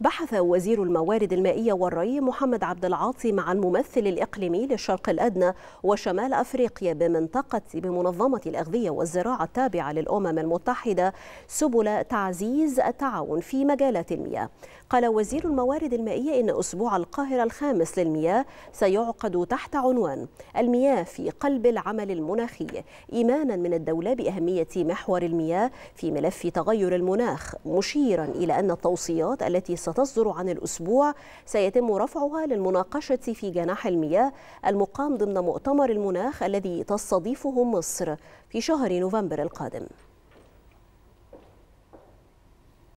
بحث وزير الموارد المائية والري محمد عبد العاطي مع الممثل الإقليمي للشرق الأدنى وشمال أفريقيا بمنطقة بمنظمة الأغذية والزراعة التابعة للأمم المتحدة سبل تعزيز التعاون في مجالات المياه قال وزير الموارد المائية إن أسبوع القاهرة الخامس للمياه سيعقد تحت عنوان المياه في قلب العمل المناخي إيمانا من الدولة بأهمية محور المياه في ملف تغير المناخ مشيرا إلى أن التوصيات التي ستصدر عن الأسبوع سيتم رفعها للمناقشة في جناح المياه المقام ضمن مؤتمر المناخ الذي تستضيفه مصر في شهر نوفمبر القادم